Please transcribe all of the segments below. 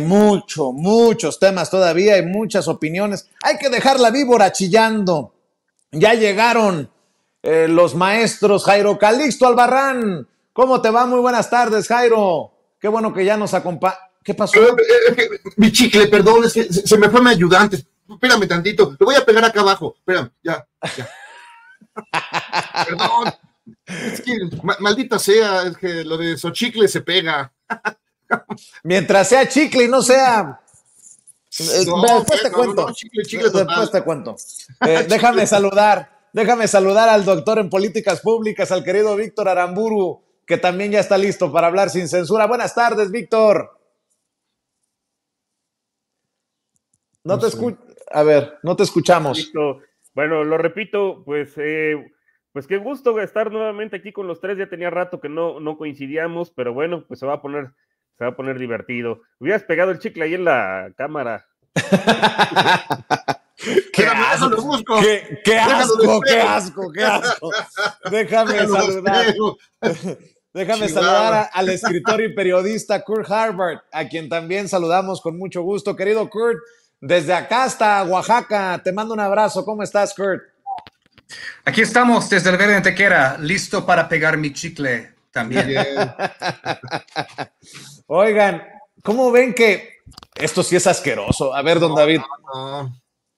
mucho, muchos temas todavía y muchas opiniones. Hay que dejar la víbora chillando. Ya llegaron eh, los maestros Jairo Calixto Albarrán. ¿Cómo te va? Muy buenas tardes, Jairo. Qué bueno que ya nos acompaña. ¿Qué pasó? Eh, eh, mi chicle, perdón, se me fue mi ayudante. Espérame tantito, te voy a pegar acá abajo. Espérame, ya. perdón. Es que, maldita sea, es que lo de chicle se pega. Mientras sea chicle y no sea. Eh, después te cuento. después te cuento. déjame saludar, déjame saludar al doctor en políticas públicas, al querido Víctor Aramburu, que también ya está listo para hablar sin censura. Buenas tardes, Víctor. No, te A ver, no te escuchamos. Bueno, lo repito, pues. Eh, pues qué gusto estar nuevamente aquí con los tres, ya tenía rato que no, no coincidíamos, pero bueno, pues se va a poner se va a poner divertido. Hubieras pegado el chicle ahí en la cámara. ¿Qué, asco, ¿Qué, asco, qué, asco, Déjame saludar. Déjame saludar al escritor y periodista Kurt Harvard, a quien también saludamos con mucho gusto. Querido Kurt, desde acá hasta Oaxaca, te mando un abrazo. ¿Cómo estás, Kurt? Aquí estamos desde el Verde de Tequera, listo para pegar mi chicle también. Oigan, ¿cómo ven que esto sí es asqueroso? A ver, don David.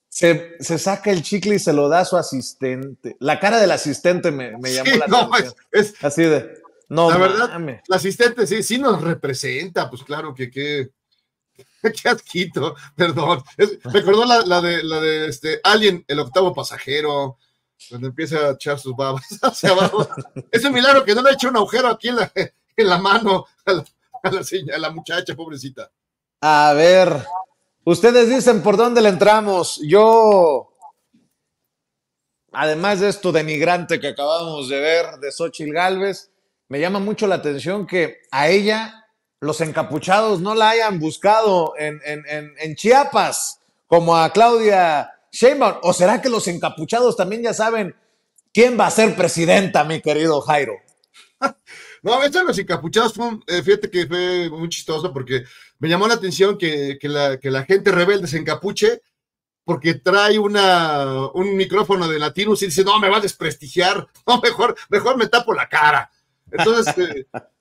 Se, saca el chicle y se lo da a su asistente. La cara del asistente me, llamó la atención. Así de. No, la verdad, la asistente sí, sí nos representa, pues claro que qué. Qué asquito, perdón. Me recordó la, la, de, la de este, el octavo pasajero. Cuando empieza a echar sus babas hacia abajo. es un milagro que no le ha hecho un agujero aquí en la, mano a la, muchacha, pobrecita. A ver, ustedes dicen por dónde le entramos. Yo además de esto denigrante que acabamos de ver de Xochil Galvez, me llama mucho la atención que a ella los encapuchados no la hayan buscado en Chiapas, como a Claudia Sheinbaum. ¿O será que los encapuchados también ya saben quién va a ser presidenta, mi querido Jairo? No, a veces los encapuchados eh, fíjate que fue muy chistoso porque me llamó la atención que, la, que gente rebelde se encapuche porque trae una, un micrófono de latinos y dice, no, me va a desprestigiar, no, mejor, mejor me tapo la cara. Entonces,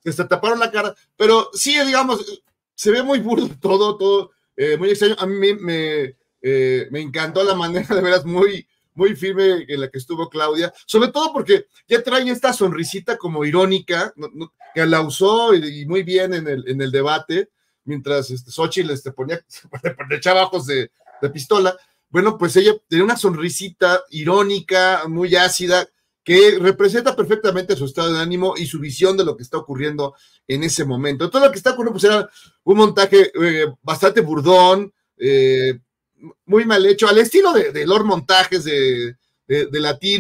este, se taparon la cara, pero sí, digamos, se ve muy burdo todo, todo, eh, muy extraño. A mí me, eh, me encantó la manera de veras muy, muy firme en la que estuvo Claudia, sobre todo porque ya trae esta sonrisita como irónica, que la usó y, muy bien en el, en el debate, mientras este, Xochitl este, ponía, le echaba bajos de, pistola. Bueno, pues ella tenía una sonrisita irónica, muy ácida, que representa perfectamente su estado de ánimo y su visión de lo que está ocurriendo en ese momento. Todo lo que está ocurriendo, pues era un montaje eh, bastante burdón, eh, muy mal hecho, al estilo de, los Montajes de, de,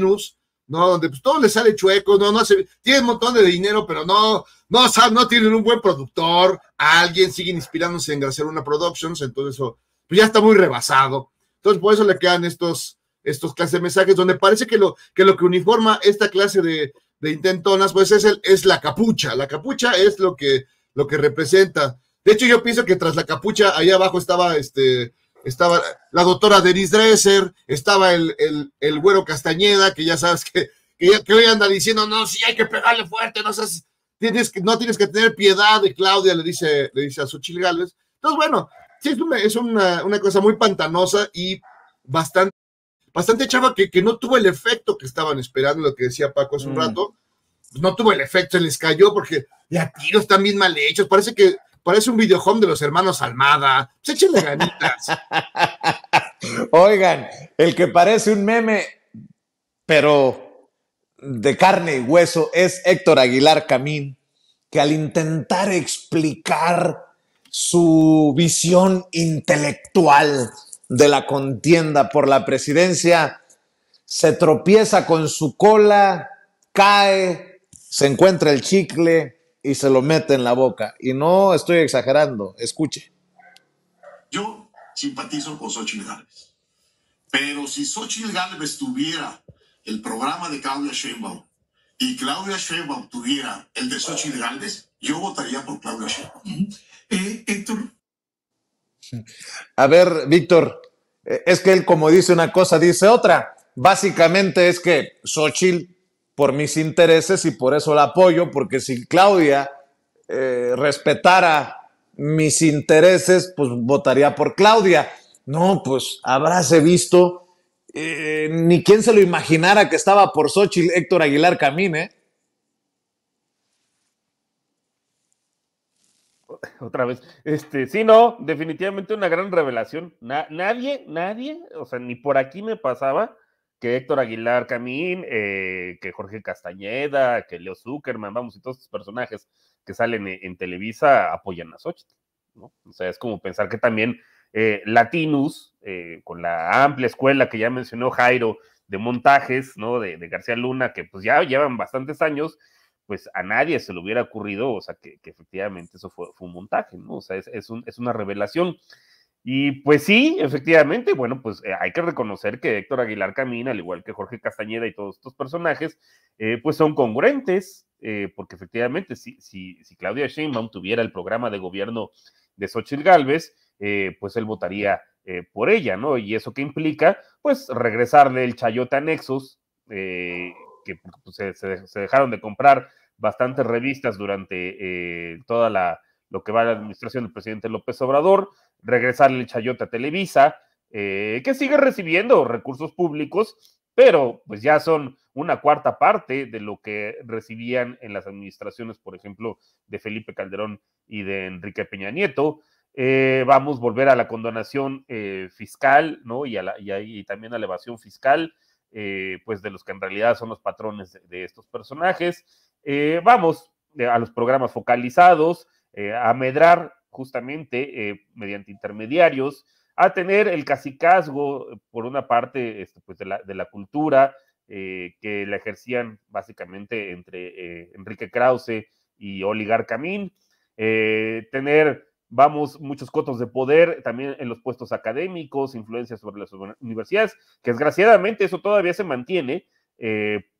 ¿no? Donde pues todo le sale chueco, no, no se, tiene un montón de dinero, pero no, no, no tienen un buen productor, alguien sigue inspirándose en Una Productions, entonces eso, pues ya está muy rebasado. Entonces, por eso le quedan estos, estos clases de mensajes, donde parece que lo que, lo que uniforma esta clase de, de intentonas, pues es, el, es la capucha. La capucha es lo que, lo que representa. De hecho, yo pienso que tras la capucha, ahí abajo estaba este estaba la doctora Denise Dresser, estaba el, güero Castañeda, que ya sabes que, que, hoy anda diciendo, no, sí, hay que pegarle fuerte, no tienes que, no tienes que tener piedad de Claudia, le dice, le dice a su Gálvez. Entonces, bueno, sí, es una, cosa muy pantanosa y bastante, bastante chava que, que, no tuvo el efecto que estaban esperando, lo que decía Paco hace un mm. rato. No tuvo el efecto, se les cayó porque ya tiros están bien mal hechos. Parece que parece un videojuego de los hermanos Almada. echen pues de ganitas. Oigan, el que parece un meme, pero de carne y hueso, es Héctor Aguilar Camín, que al intentar explicar su visión intelectual de la contienda por la presidencia, se tropieza con su cola, cae, se encuentra el chicle, y se lo mete en la boca. Y no estoy exagerando, escuche. Yo simpatizo con Xochitl Gálvez. Pero si Xochitl Gálvez tuviera el programa de Claudia Sheinbaum y Claudia Sheinbaum tuviera el de Xochitl Gálvez, yo votaría por Claudia Sheinbaum. Eh, Héctor. A ver, Víctor, eh, es que él como dice una cosa, dice otra. Básicamente es que Xochitl por mis intereses y por eso la apoyo, porque si Claudia eh, respetara mis intereses, pues votaría por Claudia. No, pues habráse visto, eh, ni quien se lo imaginara que estaba por Xochitl Héctor Aguilar Camine. ¿eh? Otra vez, este, sí, no, definitivamente una gran revelación. nadie, nadie, o sea, ni por aquí me pasaba que Héctor Aguilar Camín, eh, que Jorge Castañeda, que Leo Zuckerman, vamos, y todos estos personajes que salen e, en, Televisa apoyan a Xochitl, ¿no? O sea, es como pensar que también eh, Latinus, eh, con la amplia escuela que ya mencionó Jairo de montajes, ¿no? De, García Luna, que pues ya llevan bastantes años, pues a nadie se le hubiera ocurrido, o sea, que, efectivamente eso fue, un montaje, ¿no? O sea, es, es una revelación. Y pues sí, efectivamente, bueno, pues eh, hay que reconocer que Héctor Aguilar Camina, al igual que Jorge Castañeda y todos estos personajes, eh, pues son congruentes, eh, porque efectivamente, si, si, Claudia Sheinbaum tuviera el programa de gobierno de Xochitl Galvez, pues él votaría por ella, ¿no? Y eso que implica, pues regresar del chayote a Nexus, que pues, se, dejaron de comprar bastantes revistas durante toda la lo que va a la administración del presidente López Obrador, regresar el chayote a Televisa, eh, que sigue recibiendo recursos públicos, pero pues ya son una cuarta parte de lo que recibían en las administraciones, por ejemplo, de Felipe Calderón y de Enrique Peña Nieto. Eh, vamos a volver a la condonación eh, fiscal, ¿no? Y, a también a la evasión fiscal, pues de los que en realidad son los patrones de, de estos personajes. vamos a los programas focalizados, a medrar justamente eh, mediante intermediarios a tener el casicazgo eh, por una parte, este, pues de, la, de la cultura eh, que la ejercían básicamente entre Enrique Krause y Oligar Camín, tener, vamos, muchos cotos de poder también en los puestos académicos, influencia sobre las universidades, que desgraciadamente eso todavía se mantiene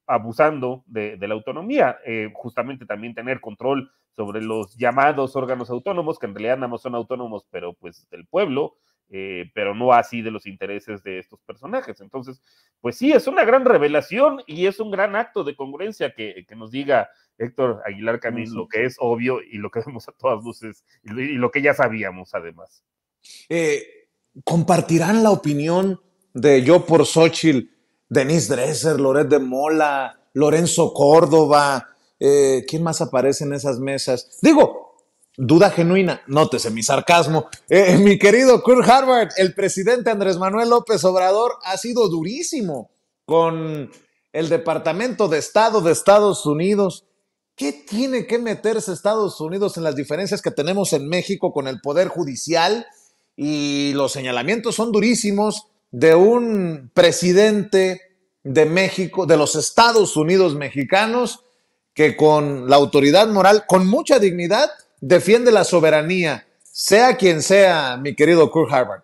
abusando de, la autonomía, justamente también tener control sobre los llamados órganos autónomos, que en realidad no son autónomos, pero pues del pueblo, eh, pero no así de los intereses de estos personajes. Entonces, pues sí, es una gran revelación y es un gran acto de congruencia que, nos diga Héctor Aguilar Camín lo que es obvio y lo que vemos a todas luces y lo, que ya sabíamos además. Eh, ¿Compartirán la opinión de yo por Xochitl, Denise Dresser, Loret de Mola, Lorenzo Córdoba, eh, ¿Quién más aparece en esas mesas? Digo, duda genuina, nótese mi sarcasmo. Eh, eh, mi querido Kurt Harvard, el presidente Andrés Manuel López Obrador ha sido durísimo con el Departamento de Estado de Estados Unidos. ¿Qué tiene que meterse Estados Unidos en las diferencias que tenemos en México con el Poder Judicial? Y los señalamientos son durísimos de un presidente de México, de los Estados Unidos mexicanos, que con la autoridad moral, con mucha dignidad, defiende la soberanía, sea quien sea, mi querido Kurt Harvard.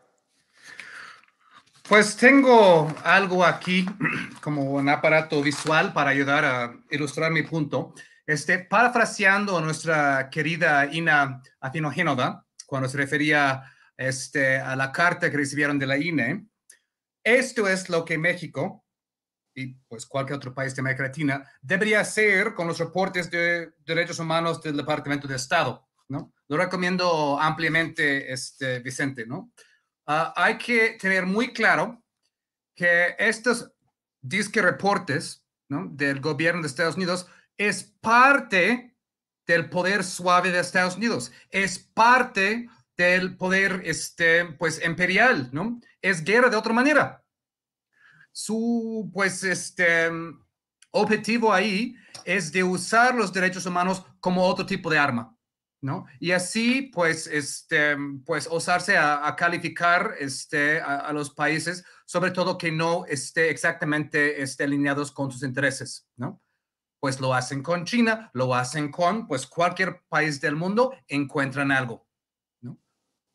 Pues tengo algo aquí como un aparato visual para ayudar a ilustrar mi punto. Este, parafraseando a nuestra querida Ina Génova, cuando se refería este, a la carta que recibieron de la INE, esto es lo que México y pues cualquier otro país de América Latina, debería ser con los reportes de derechos humanos del Departamento de Estado, ¿no? Lo recomiendo ampliamente, este, Vicente, ¿no? Ah, hay que tener muy claro que estos disque reportes del gobierno de Estados Unidos es parte del poder suave de Estados Unidos, es parte del poder este, pues, imperial, ¿no? Es guerra de otra manera, su pues este mm, objetivo ahí es de usar los derechos humanos como otro tipo de arma, ¿no? Y así pues este mm, pues osarse a, calificar este a, los países, sobre todo que no esté exactamente esté alineados con sus intereses, ¿no? Pues lo hacen con China, lo hacen con pues cualquier país del mundo encuentran algo.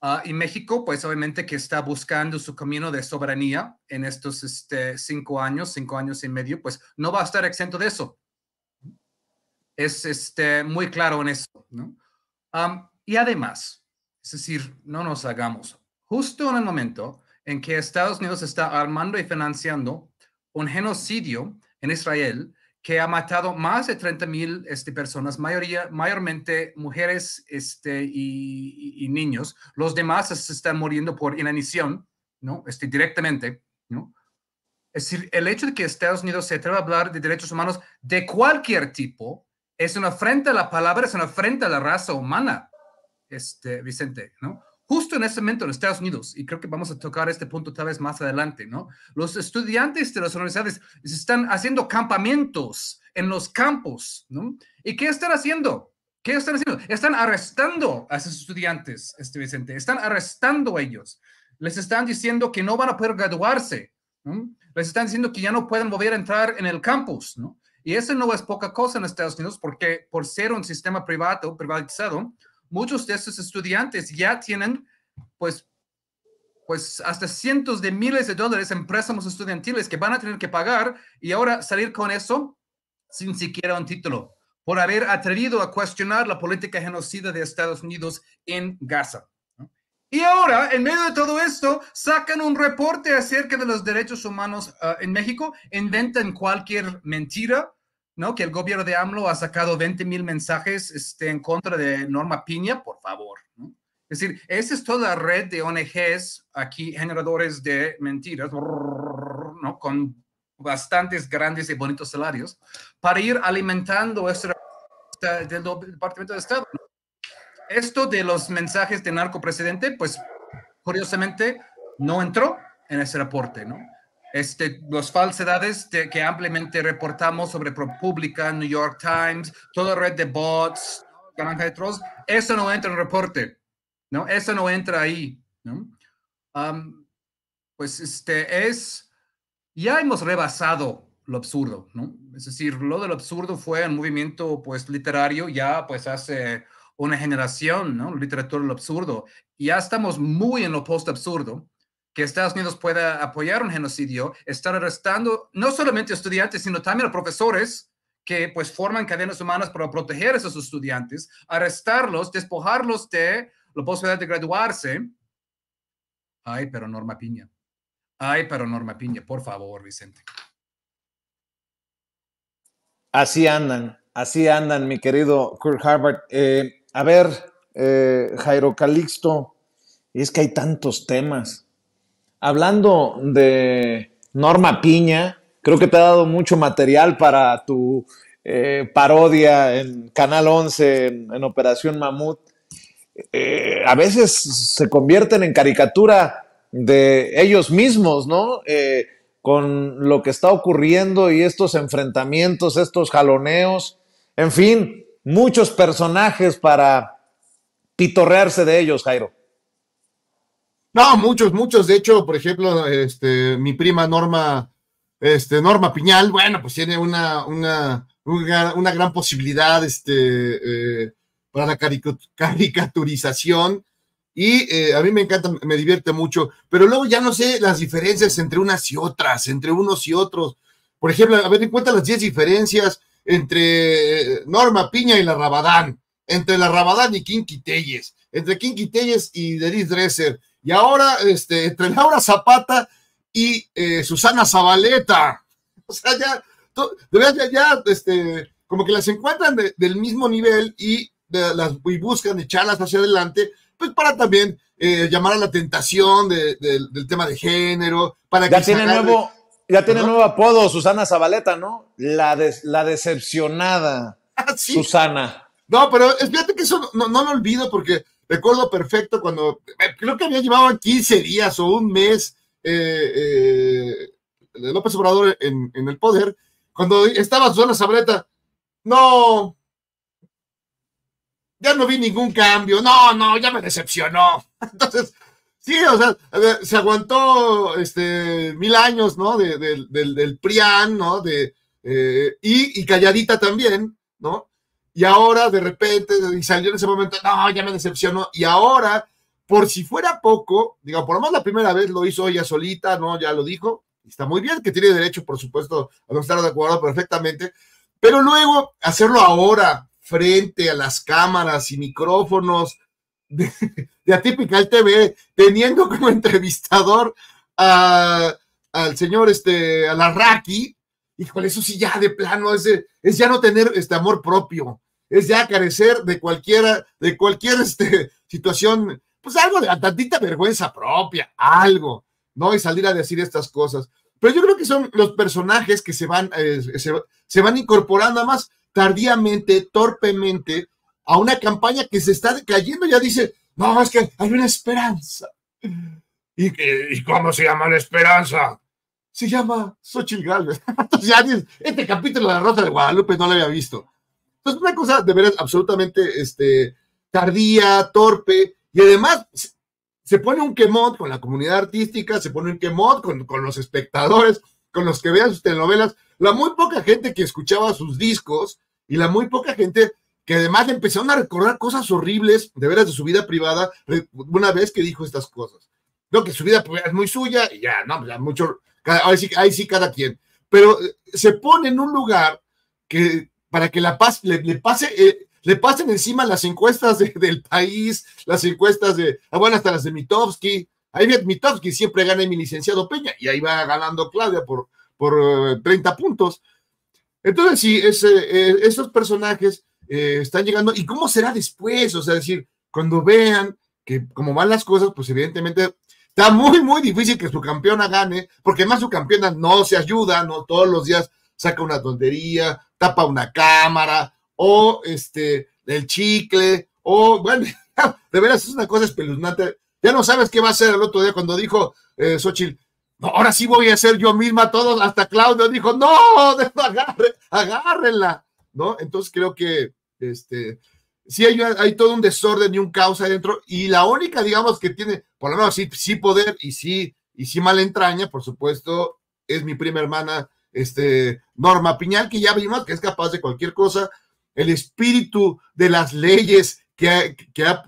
Ah, y México, pues obviamente que está buscando su camino de soberanía en estos este, cinco años, cinco años y medio, pues no va a estar exento de eso. Es este, muy claro en eso, ¿no? y además, es decir, no nos hagamos, justo en el momento en que Estados Unidos está armando y financiando un genocidio en Israel, que ha matado más de 30 mil este, personas, mayoría, mayormente mujeres este, y, niños. Los demás se están muriendo por inanición, ¿no? Este, directamente, ¿no? Es decir, el hecho de que Estados Unidos se atreva a hablar de derechos humanos de cualquier tipo es una afrenta a la palabra, es una afrenta a la raza humana, este, Vicente, ¿no? justo en ese momento en Estados Unidos, y creo que vamos a tocar este punto tal vez más adelante, ¿no? Los estudiantes de las universidades están haciendo campamentos en los campos, ¿no? ¿Y qué están haciendo? ¿Qué están haciendo? Están arrestando a esos estudiantes, este Vicente, están arrestando a ellos. Les están diciendo que no van a poder graduarse, Les están diciendo que ya no pueden volver a entrar en el campus, ¿no? Y eso no es poca cosa en Estados Unidos porque por ser un sistema privado, privatizado, muchos de estos estudiantes ya tienen, pues, pues hasta cientos de miles de dólares en préstamos estudiantiles que van a tener que pagar y ahora salir con eso sin siquiera un título por haber atrevido a cuestionar la política genocida de Estados Unidos en Gaza. Y ahora, en medio de todo esto, sacan un reporte acerca de los derechos humanos ah, en México, inventan cualquier mentira, que el gobierno de AMLO ha sacado 20 mil mensajes este, en contra de Norma Piña, por favor. Es decir, esa es toda la red de ONGs aquí, generadores de mentiras, ¿no? Con bastantes grandes y bonitos salarios, para ir alimentando esta del Departamento de Estado. Esto de los mensajes de narco narcopresidente, pues curiosamente no entró en ese reporte, ¿no? Este, las falsedades que ampliamente reportamos sobre ProPublica, New York Times, toda red de bots, eso no entra en el reporte, ¿no? Eso no entra ahí, ¿no? pues este es, ya hemos rebasado lo absurdo, ¿no? Es decir, lo del absurdo fue un movimiento, pues, literario ya, pues, hace una generación, ¿no? Literatura del absurdo. ya estamos muy en lo post-absurdo que Estados Unidos pueda apoyar un genocidio, estar arrestando no solamente estudiantes, sino también a profesores que pues forman cadenas humanas para proteger a esos estudiantes, arrestarlos, despojarlos de la posibilidad de graduarse. Ay, pero Norma Piña. Ay, pero Norma Piña, por favor, Vicente. Así andan, así andan, mi querido Kurt Harvard. Eh, a ver, eh, Jairo Calixto, es que hay tantos temas hablando de Norma Piña, creo que te ha dado mucho material para tu eh, parodia en Canal 11, en, Operación Mamut. Eh, a veces se convierten en caricatura de ellos mismos, ¿no? Eh, con lo que está ocurriendo y estos enfrentamientos, estos jaloneos, en fin, muchos personajes para pitorrearse de ellos, Jairo. No, muchos, muchos. De hecho, por ejemplo, este, mi prima Norma, este, Norma Piñal, bueno, pues tiene una, una, una, gran posibilidad este, eh, para la caricaturización. Y eh, a mí me encanta, me divierte mucho. Pero luego ya no sé las diferencias entre unas y otras, entre unos y otros. Por ejemplo, a ver en cuenta las 10 diferencias entre eh, Norma Piña y la Rabadán, entre la Rabadán y Kinky Telles, entre Kinky Telles y Denise Dresser, y ahora, este, entre Laura Zapata y eh, Susana Zabaleta. O sea, ya, de ya, este, como que las encuentran del mismo nivel y, las, y buscan echarlas hacia adelante, pues para también eh, llamar a la tentación del tema de género. Para ya tiene nuevo, ya tiene nuevo apodo Susana Zabaleta, ¿no? La, la decepcionada ah, Susana. No, pero fíjate que eso no, no, lo olvido porque Recuerdo perfecto cuando, eh, creo que había llevado 15 días o un mes eh, eh, de López Obrador en, el poder, cuando estaba Susana Sabreta, no, ya no vi ningún cambio, no, no, ya me decepcionó. Entonces, sí, o sea, se aguantó este, mil años, ¿no? De, del, del, PRIAN, ¿no? De, y, y calladita también, ¿no? y ahora de repente, y salió en ese momento, no, ya me decepcionó, y ahora, por si fuera poco, digamos, por lo menos la primera vez lo hizo ella solita, ¿no? Ya lo dijo, está muy bien, que tiene derecho, por supuesto, a no estar de acuerdo perfectamente, pero luego hacerlo ahora, frente a las cámaras y micrófonos de, Atípica el TV, teniendo como entrevistador al señor este, Alarraqui, con eso sí ya de plano, es, es ya no tener este amor propio, es ya carecer de cualquiera, de cualquier este, situación, pues algo de tantita vergüenza propia, algo, ¿no? Y salir a decir estas cosas. Pero yo creo que son los personajes que se van, se, van incorporando más tardíamente, torpemente, a una campaña que se está cayendo, ya dice, no, es que hay una esperanza. ¿Y, eh, y cómo se llama la esperanza? se llama Xochitl Galvez. Entonces, este capítulo de la Rosa de Guadalupe no lo había visto. Entonces, una cosa de veras absolutamente este, tardía, torpe, y además se pone un quemón con la comunidad artística, se pone un quemón con, con los espectadores, con los que vean sus telenovelas, la muy poca gente que escuchaba sus discos y la muy poca gente que además empezaron a recordar cosas horribles, de veras, de su vida privada, una vez que dijo estas cosas. No, que su vida es muy suya y ya, no, pues, ya mucho, ahí sí, cada quien, pero eh, se pone en un lugar que para que la paz le, pase, eh, le pasen encima las encuestas del país, las encuestas de, ah, bueno, hasta las de Mitovsky. Ahí Mitovsky siempre gana mi licenciado Peña y ahí va ganando Claudia por, por 30 eh, puntos. Entonces, sí, esos personajes están llegando. ¿Y cómo será después? O sea, decir, cuando vean que como van las cosas, pues evidentemente Está muy, muy difícil que su campeona gane, porque más su campeona no se ayuda, no todos los días saca una tontería, tapa una cámara, o este, el chicle, o bueno, de veras es una cosa espeluznante. Ya no sabes qué va a hacer el otro día cuando dijo eh, Xochitl, no, ahora sí voy a ser yo misma todos, hasta Claudio dijo, no, agarre, agárrenla, ¿no? Entonces creo que este, sí hay, hay todo un desorden y un caos adentro, y la única, digamos, que tiene, por lo menos sí, sí poder y sí, y sí mala entraña, por supuesto, es mi prima hermana, este, Norma Piñal, que ya vimos que es capaz de cualquier cosa, el espíritu de las leyes que ha,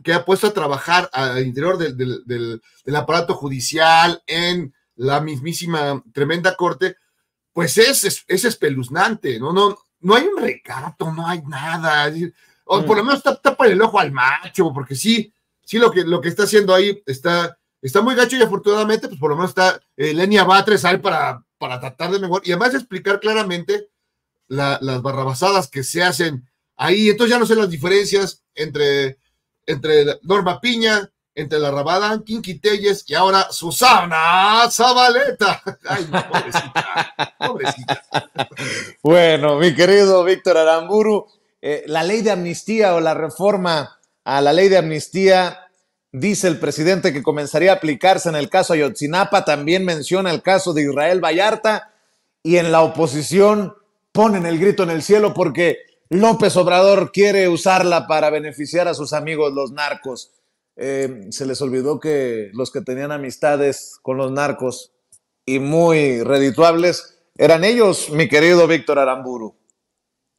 que puesto a trabajar al interior del, aparato judicial, en la mismísima tremenda corte, pues es, es, es, espeluznante, ¿no? No, no hay un recato, no hay nada. O por mm. lo menos tapa el ojo al macho, porque sí, sí lo que, lo que está haciendo ahí está, está muy gacho y afortunadamente, pues por lo menos está eh, Lenia Batres ahí para, para tratar de mejorar y además explicar claramente las barrabasadas que se hacen ahí. Entonces ya no sé las diferencias entre, entre Norma Piña, entre la Rabada, Kinky Telles y ahora Susana Zabaleta. Ay, pobrecita, pobrecita. Bueno, mi querido Víctor Aramburu, eh, la ley de amnistía o la reforma a la ley de amnistía, dice el presidente que comenzaría a aplicarse en el caso Ayotzinapa, también menciona el caso de Israel Vallarta y en la oposición ponen el grito en el cielo porque López Obrador quiere usarla para beneficiar a sus amigos los narcos. Eh, se les olvidó que los que tenían amistades con los narcos y muy redituables eran ellos, mi querido Víctor Aramburu.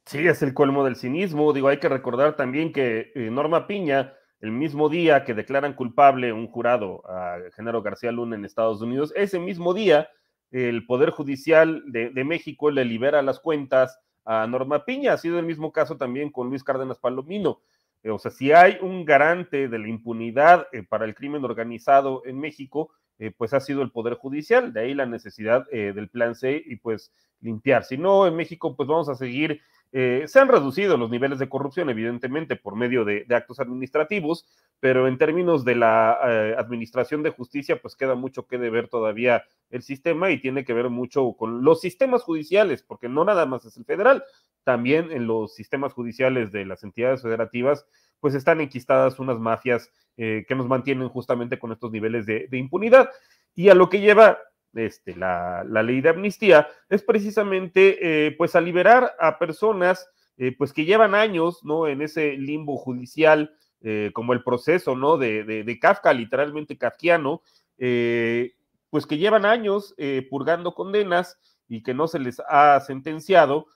Sí, es el colmo del cinismo. Digo, hay que recordar también que eh, Norma Piña, el mismo día que declaran culpable un jurado a Genaro García Luna en Estados Unidos, ese mismo día el Poder Judicial de, México le libera las cuentas a Norma Piña. Ha sido el mismo caso también con Luis Cárdenas Palomino. Eh, o sea, si hay un garante de la impunidad eh, para el crimen organizado en México, pues ha sido el Poder Judicial, de ahí la necesidad del plan C y pues limpiar. Si no, en México pues vamos a seguir eh, se han reducido los niveles de corrupción, evidentemente, por medio de, actos administrativos, pero en términos de la eh, administración de justicia, pues queda mucho que ver todavía el sistema y tiene que ver mucho con los sistemas judiciales, porque no nada más es el federal, también en los sistemas judiciales de las entidades federativas, pues están enquistadas unas mafias eh, que nos mantienen justamente con estos niveles de impunidad. Y a lo que lleva este, la, la, ley de amnistía es precisamente eh, pues a liberar a personas eh, pues que llevan años no en ese limbo judicial eh, como el proceso no de, de, Kafka literalmente kafkiano pues que llevan años purgando condenas y que no se les ha sentenciado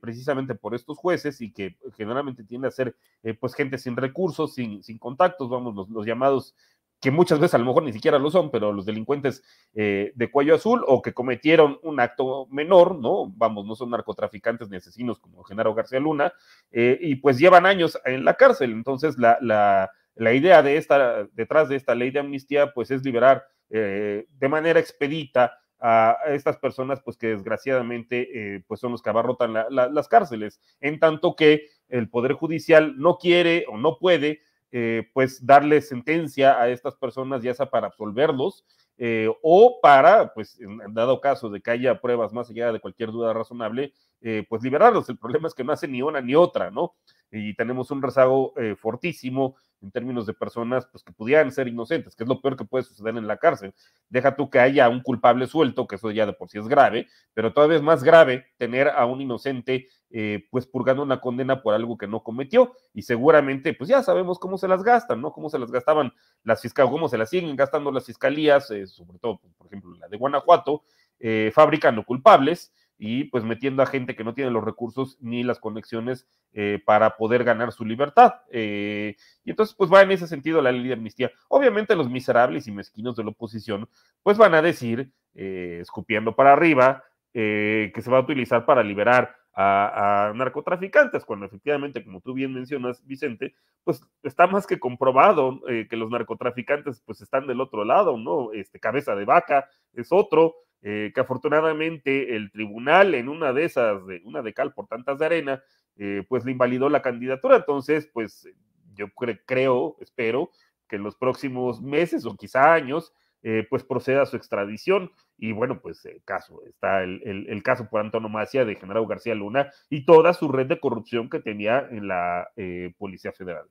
precisamente por estos jueces y que generalmente tiende a ser pues gente sin recursos sin, sin contactos vamos los, los llamados que muchas veces a lo mejor ni siquiera lo son, pero los delincuentes eh, de cuello azul o que cometieron un acto menor, ¿no? Vamos, no son narcotraficantes ni asesinos como Genaro García Luna, eh, y pues llevan años en la cárcel. Entonces, la, la, la, idea de esta, detrás de esta ley de amnistía, pues es liberar eh, de manera expedita a estas personas, pues que desgraciadamente, pues son los que abarrotan las cárceles, en tanto que el Poder Judicial no quiere o no puede eh, pues darle sentencia a estas personas, ya sea para absolverlos eh, o para, pues en dado caso de que haya pruebas más allá de cualquier duda razonable, eh, pues liberarlos. El problema es que no hace ni una ni otra, ¿no? Y tenemos un rezago fortísimo en términos de personas pues, que pudieran ser inocentes, que es lo peor que puede suceder en la cárcel. Deja tú que haya un culpable suelto, que eso ya de por sí es grave, pero todavía es más grave tener a un inocente eh, pues purgando una condena por algo que no cometió y seguramente pues ya sabemos cómo se las gastan, ¿no? Cómo se las gastaban las fiscales, cómo se las siguen gastando las fiscalías, eh, sobre todo, por ejemplo, la de Guanajuato, eh, fabricando culpables y pues metiendo a gente que no tiene los recursos ni las conexiones eh, para poder ganar su libertad. Eh, y entonces pues va en ese sentido la ley de amnistía. Obviamente los miserables y mezquinos de la oposición pues van a decir, eh, escupiendo para arriba, eh, que se va a utilizar para liberar a, narcotraficantes, cuando efectivamente, como tú bien mencionas, Vicente, pues está más que comprobado que los narcotraficantes pues están del otro lado, ¿no? Este, cabeza de vaca es otro, eh, que afortunadamente el tribunal en una de esas, de, una de cal por tantas de arena, eh, pues le invalidó la candidatura. Entonces, pues yo creo, espero, que en los próximos meses o quizá años, eh, pues proceda a su extradición. Y bueno, pues el caso, está el, el, caso por antonomasia de General García Luna y toda su red de corrupción que tenía en la Policía Federal.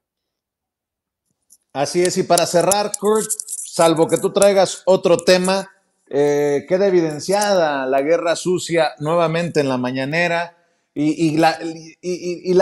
Así es, y para cerrar, Kurt, salvo que tú traigas otro tema, eh, queda evidenciada la guerra sucia nuevamente en la mañanera y, la,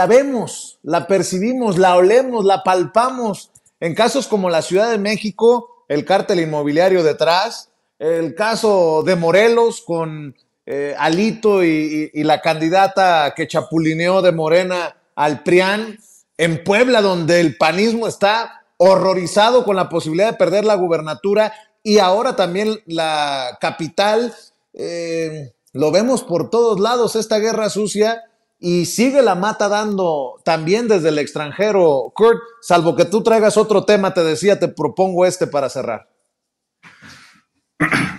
vemos, la percibimos, la olemos, la palpamos. En casos como la Ciudad de México, el cártel inmobiliario detrás, el caso de Morelos con eh, Alito y, la candidata que chapulineó de Morena al PRIAN, en Puebla donde el panismo está horrorizado con la posibilidad de perder la gubernatura y ahora también la capital. Eh, lo vemos por todos lados, esta guerra sucia, y sigue la mata dando también desde el extranjero. Kurt, salvo que tú traigas otro tema, te decía, te propongo este para cerrar.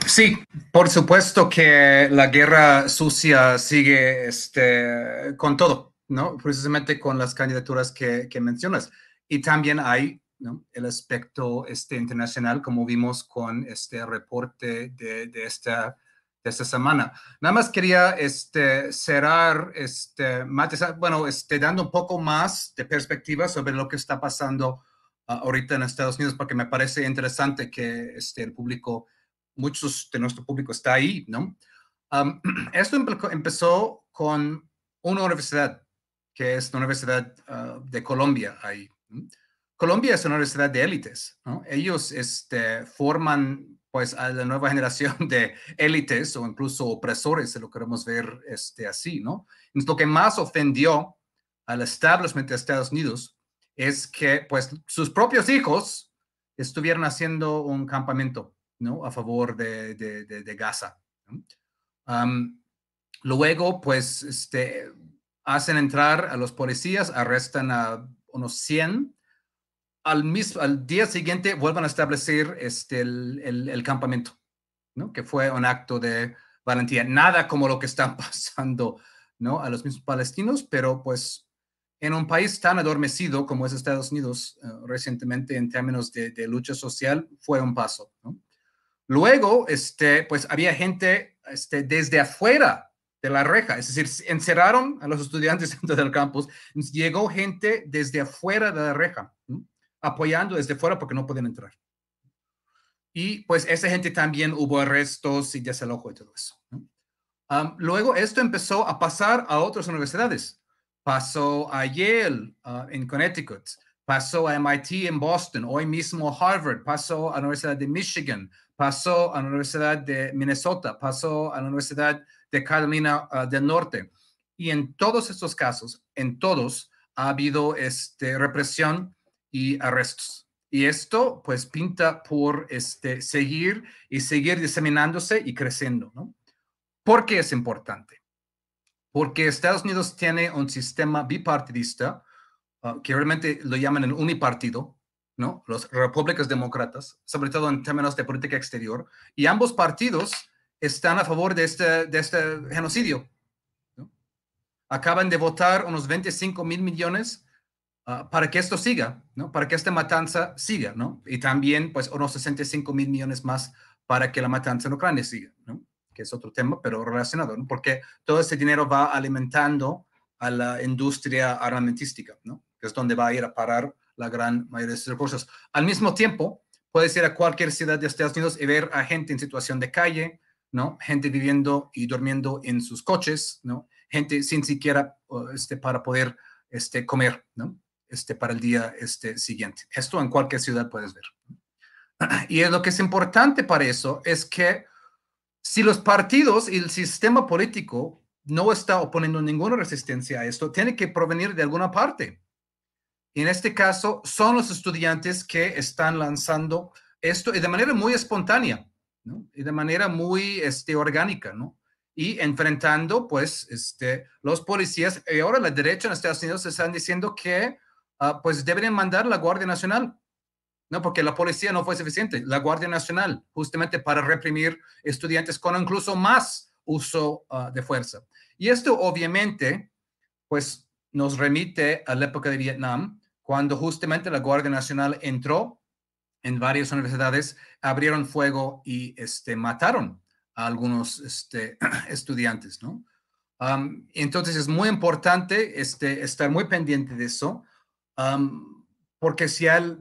Sí, por supuesto que la guerra sucia sigue este, con todo, ¿no? Precisamente con las candidaturas que mencionas. Y también hay el aspecto este, internacional, como vimos con este reporte de, esta, de esta semana. Nada más quería este, cerrar, este, bueno, este, dando un poco más de perspectiva sobre lo que está pasando ah, ahorita en Estados Unidos, porque me parece interesante que este, el público, muchos de nuestro público está ahí, ¿no? esto empezó con una universidad, que es la Universidad ah, de Colombia, ahí. Colombia es una universidad de élites, ¿no? Ellos este, forman pues a la nueva generación de élites o incluso opresores, si lo queremos ver este, así, ¿no? lo que más ofendió al establishment de Estados Unidos es que pues sus propios hijos estuvieron haciendo un campamento, ¿no? A favor de, Gaza. luego, pues, este, hacen entrar a los policías, arrestan a unos 100 al, al día siguiente vuelvan a establecer este, el, campamento, ¿no? que fue un acto de valentía. Nada como lo que está pasando ¿no? a los mismos palestinos, pero pues en un país tan adormecido como es Estados Unidos eh, recientemente en términos de, lucha social, fue un paso. ¿no? Luego, este, pues había gente este, desde afuera de la reja, es decir, encerraron a los estudiantes dentro del campus, llegó gente desde afuera de la reja. ¿no? apoyando desde fuera porque no podían entrar. Y pues esa gente también hubo arrestos y desalojo y todo eso. luego esto empezó a pasar a otras universidades. Pasó a Yale ah, en Connecticut, pasó a MIT en Boston, hoy mismo Harvard, pasó a la Universidad de Michigan, pasó a la Universidad de Minnesota, pasó a la Universidad de Carolina ah, del Norte. Y en todos estos casos, en todos, ha habido este, represión y arrestos. Y esto pues pinta por este, seguir y seguir diseminándose y creciendo. ¿no? ¿Por qué es importante? Porque Estados Unidos tiene un sistema bipartidista, ah, que realmente lo llaman el unipartido, ¿no? los repúblicas demócratas, sobre todo en términos de política exterior, y ambos partidos están a favor de este, de este genocidio. Acaban de votar unos 25 mil millones Ah, para que esto siga, ¿no? Para que esta matanza siga, ¿no? Y también, pues, unos 65 mil millones más para que la matanza en Ucrania siga, ¿no? Que es otro tema, pero relacionado, ¿no? Porque todo ese dinero va alimentando a la industria armamentística, ¿no? Que es donde va a ir a parar la gran mayoría de sus recursos. Al mismo tiempo, puedes ir a cualquier ciudad de Estados Unidos y ver a gente en situación de calle, ¿no? Gente viviendo y durmiendo en sus coches, ¿no? Gente sin siquiera este, para poder este, comer, ¿no? este, para el día este, siguiente. Esto en cualquier ciudad puedes ver. Y lo que es importante para eso es que si los partidos y el sistema político no está oponiendo ninguna resistencia a esto, tiene que provenir de alguna parte. Y en este caso, son los estudiantes que están lanzando esto y de manera muy espontánea, ¿no? Y de manera muy este, orgánica, ¿no? Y enfrentando, pues, este, los policías. Y ahora la derecha en Estados Unidos están diciendo que Ah, pues deberían mandar la Guardia Nacional, ¿no? Porque la policía no fue suficiente, la Guardia Nacional, justamente para reprimir estudiantes con incluso más uso ah, de fuerza. Y esto obviamente, pues nos remite a la época de Vietnam, cuando justamente la Guardia Nacional entró en varias universidades, abrieron fuego y este, mataron a algunos este, estudiantes, ¿no? entonces es muy importante este, estar muy pendiente de eso porque si hay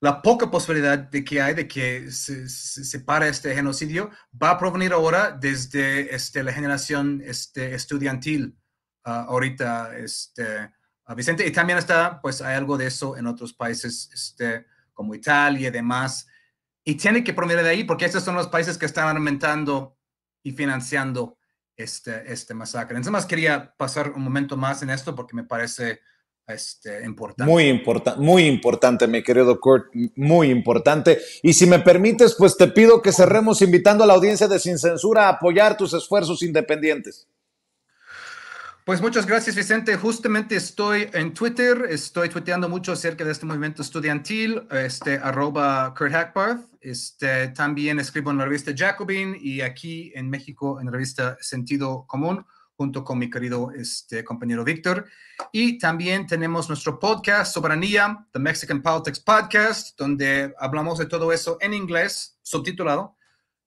la poca posibilidad de que hay de que se, se, pare este genocidio, va a provenir ahora desde este, la generación este, estudiantil ah, ahorita, este, ah, Vicente, y también está, pues hay algo de eso en otros países este, como Italia y demás, y tiene que provenir de ahí porque estos son los países que están alimentando y financiando este, este masacre. Entonces, más quería pasar un momento más en esto porque me parece este, importante. Muy, importante muy importante, mi querido Kurt, muy importante. Y si me permites, pues te pido que cerremos invitando a la audiencia de Sin Censura a apoyar tus esfuerzos independientes. Pues muchas gracias, Vicente. Justamente estoy en Twitter, estoy tuiteando mucho acerca de este movimiento estudiantil, este, arroba Kurt Hackbarth. Este, también escribo en la revista Jacobin y aquí en México en la revista Sentido Común junto con mi querido este, compañero Víctor. Y también tenemos nuestro podcast Soberanía, The Mexican Politics Podcast, donde hablamos de todo eso en inglés, subtitulado,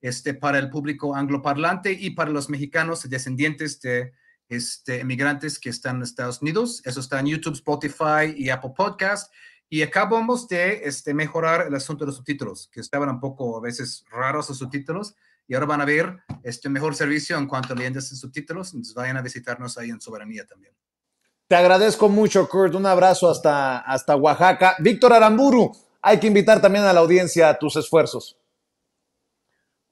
este, para el público angloparlante y para los mexicanos descendientes de este, emigrantes que están en Estados Unidos. Eso está en YouTube, Spotify y Apple Podcast. Y acabamos de este, mejorar el asunto de los subtítulos, que estaban un poco a veces raros los subtítulos y ahora van a ver este mejor servicio en cuanto a leyendas y subtítulos. Entonces vayan a visitarnos ahí en Soberanía también. Te agradezco mucho, Kurt. Un abrazo hasta, hasta Oaxaca. Víctor Aramburu, hay que invitar también a la audiencia a tus esfuerzos.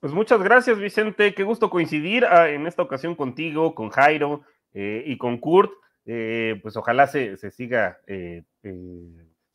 Pues muchas gracias, Vicente. Qué gusto coincidir ah, en esta ocasión contigo, con Jairo eh, y con Kurt. Eh, pues ojalá se, siga eh,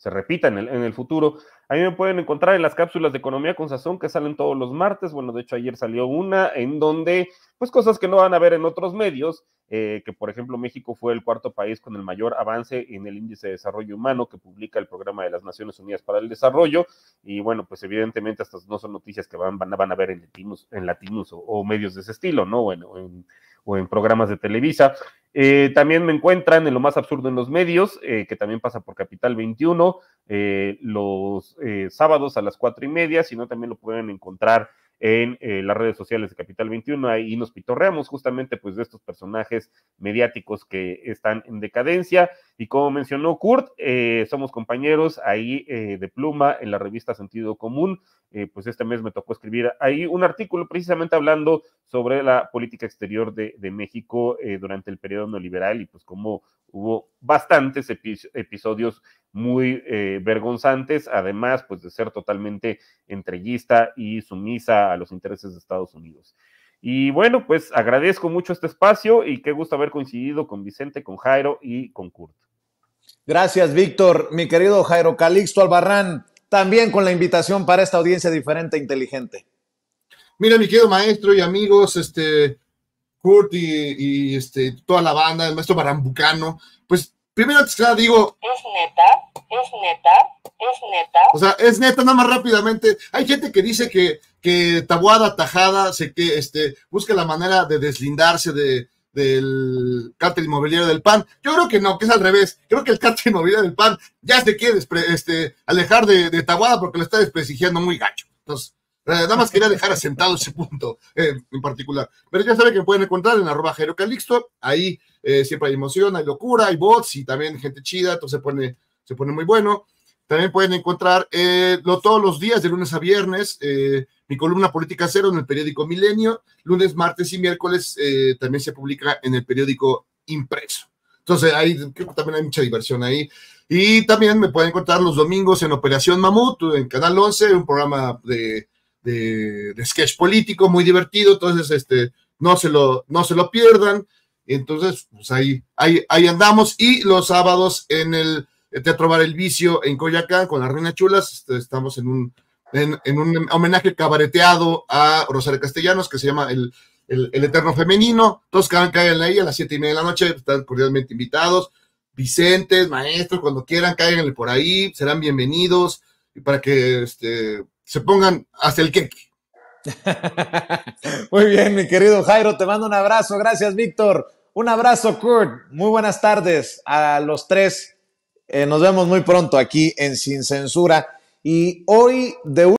se repita en el, en el futuro. ahí me pueden encontrar en las cápsulas de economía con sazón que salen todos los martes. Bueno, de hecho ayer salió una en donde, pues cosas que no van a ver en otros medios, eh, que por ejemplo México fue el cuarto país con el mayor avance en el índice de desarrollo humano que publica el programa de las Naciones Unidas para el Desarrollo. Y bueno, pues evidentemente estas no son noticias que van, van, a ver en latinos, en latinos o, medios de ese estilo, ¿no? Bueno, o en programas de Televisa. Eh, también me encuentran en lo más absurdo en los medios, eh, que también pasa por Capital 21, los sábados a las cuatro y media, sino también lo pueden encontrar en eh, las redes sociales de Capital 21. Ahí nos pitorreamos justamente pues de estos personajes mediáticos que están en decadencia. Y como mencionó Kurt, eh, somos compañeros ahí eh, de pluma en la revista Sentido Común. pues este mes me tocó escribir ahí un artículo precisamente hablando sobre la política exterior de, de México durante el periodo neoliberal y pues cómo hubo bastantes episodios muy eh, vergonzantes, además pues de ser totalmente entreguista y sumisa a los intereses de Estados Unidos. Y bueno, pues agradezco mucho este espacio y qué gusto haber coincidido con Vicente, con Jairo y con Kurt. Gracias, Víctor. Mi querido Jairo Calixto Albarrán, también con la invitación para esta audiencia diferente e inteligente. Mira, mi querido maestro y amigos, este, Kurt y, este, toda la banda, el maestro Barambucano, pues primero antes que nada digo... Es neta, es neta, es neta. O sea, es neta, nada más rápidamente. Hay gente que dice que, que Tabuada, Tajada, se que, este, busca la manera de deslindarse de, del cártel inmobiliario del PAN. Yo creo que no, que es al revés. Creo que el cártel inmobiliario del PAN ya se quiere este, alejar de, de Tabuada porque lo está desprestigiando muy gacho. Entonces, eh, nada más quería dejar asentado ese punto eh, en particular. Pero ya saben que me pueden encontrar en arroba Calixto. Ahí eh, siempre hay emoción, hay locura, hay bots y también gente chida. Entonces se pone, se pone muy bueno. También pueden encontrar lo, todos los días, de lunes a viernes, mi columna Política Cero en el periódico Milenio. Lunes, martes y miércoles también se publica en el periódico impreso. Entonces ahí también hay mucha diversión ahí. Y también me pueden encontrar los domingos en Operación Mamut, en Canal 11, un programa de de, sketch político muy divertido, entonces este, no, se lo, no se lo pierdan. Entonces, pues ahí, ahí, ahí andamos. Y los sábados en el Teatro Bar El Vicio en Coyacán con la Reina Chulas, este, estamos en un, en, un homenaje cabareteado a Rosario Castellanos que se llama El, el, Eterno Femenino. Todos caigan ahí a las siete y media de la noche, están cordialmente invitados. Vicentes, maestros, cuando quieran, cáiganle por ahí, serán bienvenidos para que este, se pongan hasta el queque. Muy bien, mi querido Jairo, te mando un abrazo. Gracias, Víctor. Un abrazo, Kurt. Muy buenas tardes a los tres. Eh, nos vemos muy pronto aquí en Sin Censura. Y hoy de